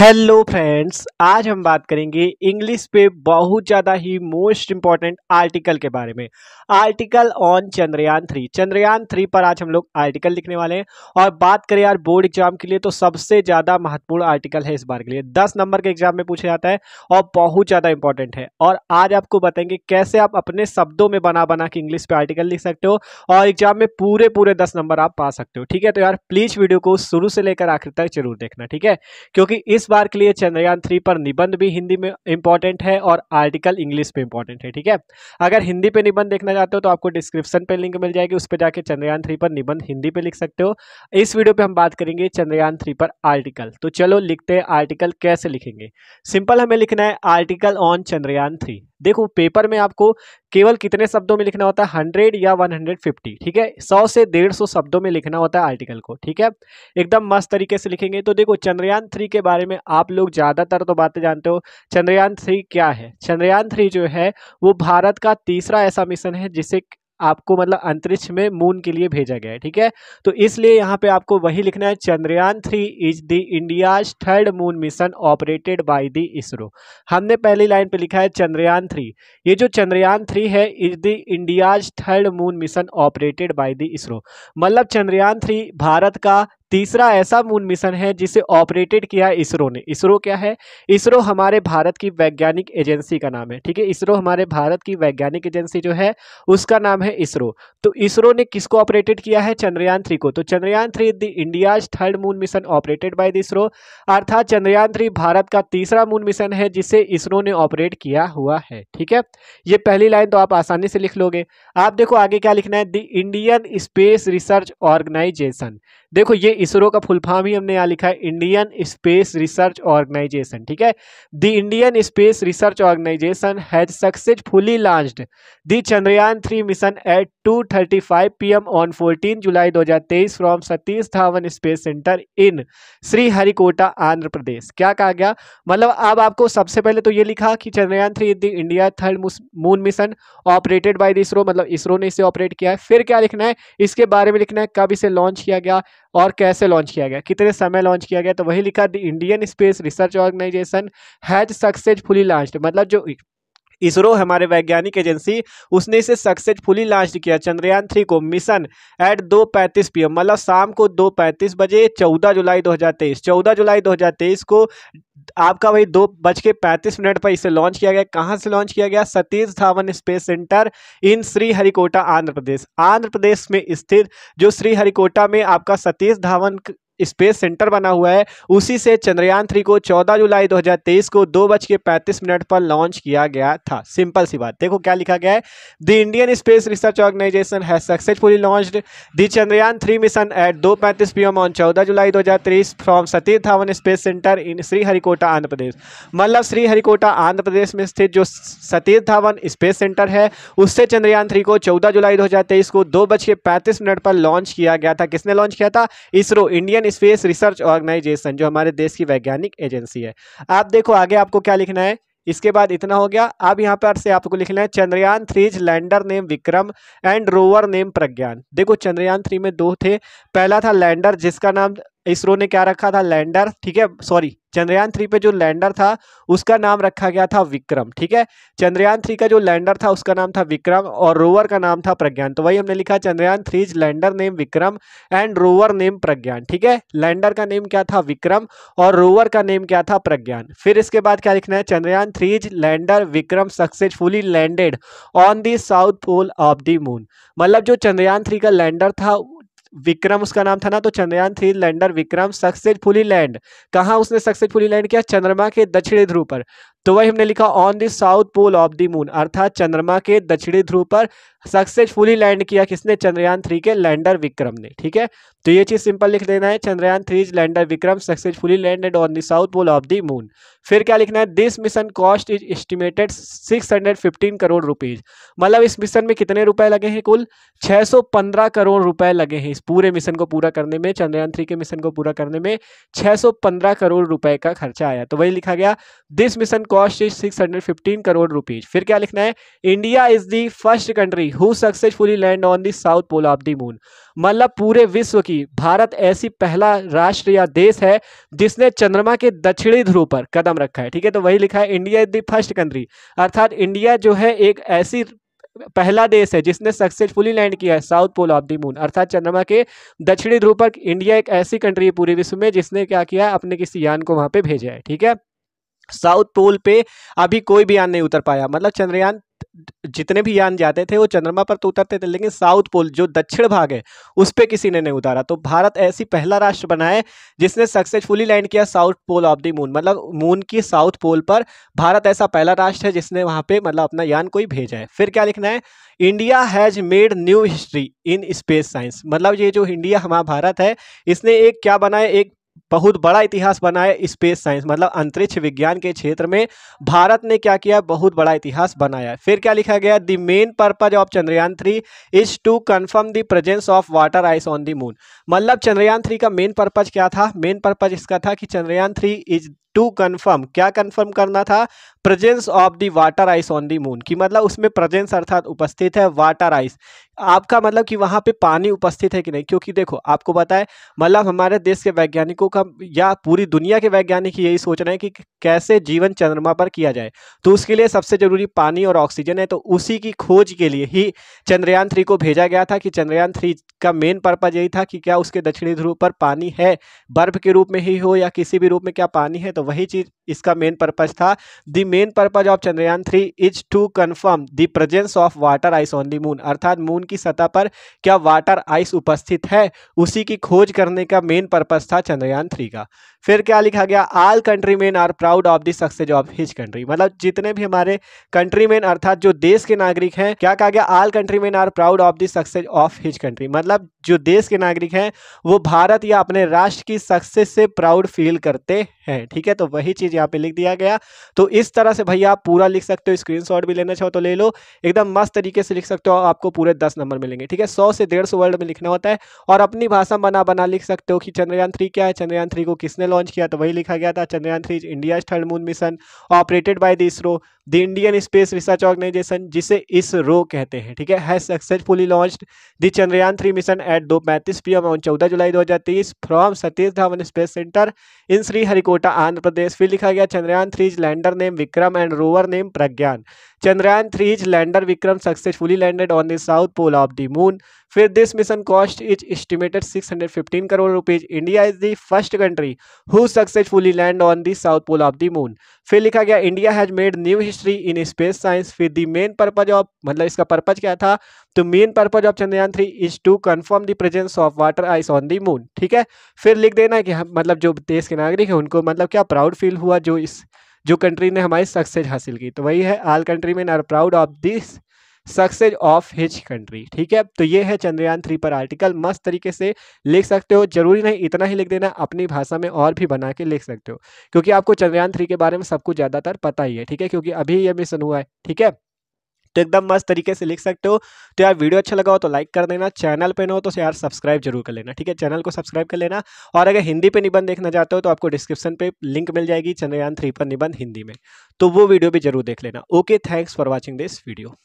hello friends आज हम बात करेंगे इंग्लिश पे बहुत ज़्यादा ही मोस्ट इम्पॉर्टेंट आर्टिकल के बारे में article on Chandrayaan three Chandrayaan three पर आज हम लोग आर्टिकल लिखने वाले हैं और बात करें यार बोर्ड एग्जाम के लिए तो सबसे ज़्यादा महत्वपूर्ण आर्टिकल है इस बार के लिए दस नंबर के एग्जाम में पूछा जाता है और बहुत ज़्यादा इंपॉर्टेंट है और आज आपको बताएंगे कैसे आप अपने शब्दों में बना बना के इंग्लिश पे आर्टिकल लिख सकते हो और एग्जाम में पूरे पूरे दस नंबर आप पा सकते हो ठीक है तो यार प्लीज़ वीडियो को शुरू से लेकर आखिर तक जरूर देखना ठीक है क्योंकि इस बार के लिए चंद्रयान थ्री पर निबंध भी हिंदी में इंपॉर्टेंट है और आर्टिकल इंग्लिश में इंपॉर्टेंट है ठीक है अगर हिंदी पे निबंध देखना चाहते हो तो आपको डिस्क्रिप्शन पे लिंक मिल जाएगी उस पर जाकर चंद्रयान थ्री पर निबंध हिंदी पे लिख सकते हो इस वीडियो पे हम बात करेंगे चंद्रयान थ्री पर आर्टिकल तो चलो लिखते हैं आर्टिकल कैसे लिखेंगे सिंपल हमें लिखना है आर्टिकल ऑन चंद्रयान थ्री देखो पेपर में आपको केवल कितने शब्दों में लिखना होता है हंड्रेड या वन हंड्रेड फिफ्टी ठीक है सौ से डेढ़ सौ शब्दों में लिखना होता है आर्टिकल को ठीक है एकदम मस्त तरीके से लिखेंगे तो देखो चंद्रयान थ्री के बारे में आप लोग ज़्यादातर तो बातें जानते हो चंद्रयान थ्री क्या है चंद्रयान थ्री जो है वो भारत का तीसरा ऐसा मिशन है जिसे आपको मतलब अंतरिक्ष में मून के लिए भेजा गया है ठीक है तो इसलिए यहाँ पे आपको वही लिखना है Chandrayaan three is the India's third moon mission operated by the ISRO हमने पहली लाइन पे लिखा है चंद्रयान थ्री ये जो चंद्रयान थ्री है is the India's third moon mission operated by the ISRO मतलब चंद्रयान थ्री भारत का तीसरा ऐसा मून मिशन है जिसे ऑपरेटेड किया इसरो ने इसरो क्या है इसरो हमारे भारत की वैज्ञानिक एजेंसी का नाम है ठीक है इसरो हमारे भारत की वैज्ञानिक एजेंसी जो है उसका नाम है इसरो तो इसरो ने किसको ऑपरेटेड किया है चंद्रयान थ्री को तो Chandrayaan three the India's third moon mission operated by the ISRO अर्थात चंद्रयान थ्री भारत का तीसरा मून मिशन है जिसे इसरो ने ऑपरेट किया हुआ है ठीक है ये पहली लाइन तो आप आसानी से लिख लोगे आप देखो आगे क्या लिखना है the Indian space research organisation देखो ये इसरो का फुल फॉर्म ही हमने यहाँ लिखा है इंडियन स्पेस रिसर्च ऑर्गेनाइजेशन ठीक है the Indian space research organisation has successfully launched the Chandrayaan three mission at two thirty five P M on fourteen July दो हजार तेईस from Satish Dhawan space centre in Sriharikota Andhra Pradesh क्या कहा गया मतलब अब आपको सबसे पहले तो ये लिखा कि Chandrayaan three the India third moon mission operated by the ISRO मतलब इसरो ने इसे ऑपरेट किया है फिर क्या लिखना है इसके बारे में लिखना है कब इसे लॉन्च किया गया और कैसे कैसे लॉन्च किया गया कितने समय लॉन्च किया गया तो वही लिखा the Indian space research organisation has successfully launch मतलब जो इसरो हमारे वैज्ञानिक एजेंसी उसने इसे सक्सेसफुली लॉन्च किया चंद्रयान थ्री को मिशन एट दो पैंतीस पी मतलब शाम को दो पैंतीस बजे चौदह जुलाई दो हज़ार तेईस चौदह जुलाई दो हज़ार तेईस को आपका भाई दो बज के पैंतीस मिनट पर इसे लॉन्च किया गया कहाँ से लॉन्च किया गया Satish Dhawan space centre in Sriharikota Andhra Pradesh Andhra Pradesh में स्थित जो श्री हरिकोटा में आपका सतीश धावन स्पेस सेंटर बना हुआ है उसी से चंद्रयान थ्री को 14 जुलाई 2023 को दो बज के मिनट पर लॉन्च किया गया था सिंपल सी बात देखो क्या लिखा गया है the Indian space research organisation है successfully launch the Chandrayaan three mission at दो पैंतीस पी ऑन चौदह जुलाई दो from Satish Dhawan space centre in Sriharikota Andhra Pradesh मतलब श्रीहरिकोटा आंध्र प्रदेश में स्थित जो सतीश धावन स्पेस सेंटर है उससे चंद्रयान थ्री को चौदह जुलाई दो को दो बज के पैंतीस मिनट पर लॉन्च किया गया था किसने लॉन्च किया था ISRO Indian space research organisation जो हमारे देश की वैज्ञानिक एजेंसी है आप देखो आगे आपको क्या लिखना है इसके बाद इतना हो गया अब यहाँ पर से आपको लिखना है Chandrayaan three's lander name Vikram and rover name Pragyan देखो चंद्रयान थ्री में दो थे पहला था लैंडर जिसका नाम इसरो ने क्या रखा था लैंडर ठीक है सॉरी चंद्रयान थ्री पे जो लैंडर था उसका नाम रखा गया था विक्रम ठीक है चंद्रयान थ्री का जो लैंडर था उसका नाम था विक्रम और रोवर का नाम था प्रज्ञान तो वही हमने लिखा Chandrayaan three lander name Vikram and rover name Pragyan ठीक है लैंडर का नेम क्या था विक्रम और रोवर का नेम क्या था प्रज्ञान फिर इसके बाद क्या लिखना है Chandrayaan three lander Vikram successfully landed on the south pole of the moon मतलब जो चंद्रयान थ्री का लैंडर था विक्रम उसका नाम था ना तो Chandrayaan three lander Vikram successfully land कहाँ उसने सक्सेसफुली लैंड किया चंद्रमा के दक्षिणी ध्रुव पर तो वही हमने लिखा on the south pole of the moon अर्थात चंद्रमा के दक्षिणी ध्रुव पर सक्सेसफुली लैंड किया किसने चंद्रयान थ्री के लैंडर विक्रम ने ठीक है तो ये चीज़ सिंपल लिख देना है Chandrayaan three lander Vikram successfully landed on the south pole of the moon फिर क्या लिखना है this mission cost is estimated 615 crore rupees मतलब इस मिशन में कितने रुपए लगे हैं कुल 615 करोड़ रुपए लगे हैं इस पूरे मिशन को पूरा करने में चंद्रयान थ्री के मिशन को पूरा करने में 615 करोड़ रुपए का खर्चा आया तो वही लिखा गया this mission cost is 615 crore rupees फिर क्या लिखना है India is the first country who successfully land on the south pole of the moon मतलब पूरे विश्व की भारत ऐसी पहला राष्ट्र या देश है जिसने चंद्रमा के दक्षिणी ध्रुव पर कदम रखा है ठीक है तो वही लिखा है India is the first country अर्थात इंडिया जो है एक ऐसी पहला देश है जिसने सक्सेसफुली लैंड किया है south pole of the moon अर्थात चंद्रमा के दक्षिणी ध्रुव पर इंडिया एक ऐसी कंट्री है पूरे विश्व में जिसने क्या किया अपने किसी यान को वहां पे भेजा है ठीक है साउथ पोल पे अभी कोई भी यान नहीं उतर पाया मतलब चंद्रयान जितने भी यान जाते थे वो चंद्रमा पर तो उतरते थे लेकिन साउथ पोल जो दक्षिण भाग है उस पर किसी ने नहीं उतारा तो भारत ऐसी पहला राष्ट्र बना है जिसने सक्सेसफुली लैंड किया south pole of the moon मतलब मून की साउथ पोल पर भारत ऐसा पहला राष्ट्र है जिसने वहाँ पे मतलब अपना यान कोई भेजा है फिर क्या लिखना है India has made new history in space science मतलब ये जो इंडिया हमारा भारत है इसने एक क्या बनाया एक बहुत बड़ा इतिहास बनाया स्पेस साइंस मतलब अंतरिक्ष विज्ञान के क्षेत्र में भारत ने क्या किया बहुत बड़ा इतिहास बनाया फिर क्या लिखा गया the main purpose of Chandrayaan three is to confirm the presence of water ice on the moon मतलब चंद्रयान थ्री का मेन पर्पज क्या था मेन पर्पज इसका था कि Chandrayaan three is to confirm क्या कन्फर्म करना था presence of the water ice on the moon की मतलब उसमें प्रेजेंस अर्थात उपस्थित है वाटर आइस आपका मतलब कि वहाँ पे पानी उपस्थित है कि नहीं क्योंकि देखो आपको बताए मतलब हमारे देश के वैज्ञानिकों का या पूरी दुनिया के वैज्ञानिक यही सोच रहे हैं कि कैसे जीवन चंद्रमा पर किया जाए तो उसके लिए सबसे ज़रूरी पानी और ऑक्सीजन है तो उसी की खोज के लिए ही चंद्रयान थ्री को भेजा गया था कि चंद्रयान थ्री का मेन पर्पज़ यही था कि क्या उसके दक्षिणी ध्रुव पर पानी है बर्फ के रूप में ही हो या किसी भी रूप में क्या पानी है तो तो वही चीज़ इसका मेन पर्पज़ था the main purpose of Chandrayaan three is to confirm the presence of water ice on the moon अर्थात मून की सतह पर क्या वाटर आइस उपस्थित है उसी की खोज करने का मेन पर्पज़ था चंद्रयान थ्री का फिर क्या लिखा गया all country man are proud of this success of his country मतलब जितने भी हमारे कंट्री मैन अर्थात जो देश के नागरिक हैं क्या कहा गया all country man are proud of this success of his country मतलब जो देश के नागरिक हैं वो भारत या अपने राष्ट्र की सक्सेस से प्राउड फील करते हैं ठीक है तो वही चीज़ यहाँ पे लिख दिया गया तो इस तरह से भैया आप पूरा लिख सकते हो स्क्रीन भी लेना चाहो तो ले लो एकदम मस्त तरीके से लिख सकते हो आपको पूरे दस नंबर मिलेंगे ठीक है सौ से डेढ़ वर्ड में लिखना होता है और अपनी भाषा बना बना लिख सकते हो कि चंद्रयान थ्री क्या है चंद्रयान थ्री को किसने लॉन्च किया तो वही लिखा गया था Chandrayaan three India third moon mission operated by the ISRO the Indian space research organisation जिसे इसरो कहते हैं ठीक है has successfully launch the Chandrayaan three mission at दो पैंतीस पी एम ऑन चौदह जुलाई दो हजार तेईस from Satish Dhawan space centre in Sriharikota Andhra Pradesh फिर लिखा गया Chandrayaan three's lander name Vikram and rover name Pragyan Chandrayaan three's lander Vikram successfully landed on the south pole of the moon फिर this mission cost is estimated 615 crore rupees India is the first country who successfully land on the south pole of the moon फिर लिखा गया India has made new history in space science फिर the main purpose of मतलब इसका purpose क्या था तो main purpose of Chandrayaan three is to confirm the presence of water ice on the moon ठीक है फिर लिख देना कि हम मतलब जो देश के नागरिक हैं उनको मतलब क्या प्राउड फील हुआ जो इस जो कंट्री ने हमारी सक्सेस हासिल की तो वही है all country men are proud of this success of his country ठीक है तो ये है चंद्रयान थ्री पर आर्टिकल मस्त तरीके से लिख सकते हो जरूरी नहीं इतना ही लिख देना अपनी भाषा में और भी बना के लिख सकते हो क्योंकि आपको चंद्रयान थ्री के बारे में सब कुछ ज़्यादातर पता ही है ठीक है क्योंकि अभी ये मिशन हुआ है ठीक है तो एकदम मस्त तरीके से लिख सकते हो तो यार वीडियो अच्छा लगा हो तो लाइक कर देना चैनल पे न हो तो यार सब्सक्राइब जरूर कर लेना ठीक है चैनल को सब्सक्राइब कर लेना और अगर हिंदी पे निबंध देखना चाहते हो तो आपको डिस्क्रिप्शन पे लिंक मिल जाएगी चंद्रयान थ्री पर निबंध हिंदी में तो वो वीडियो भी जरूर देख लेना okay thanks for watching this video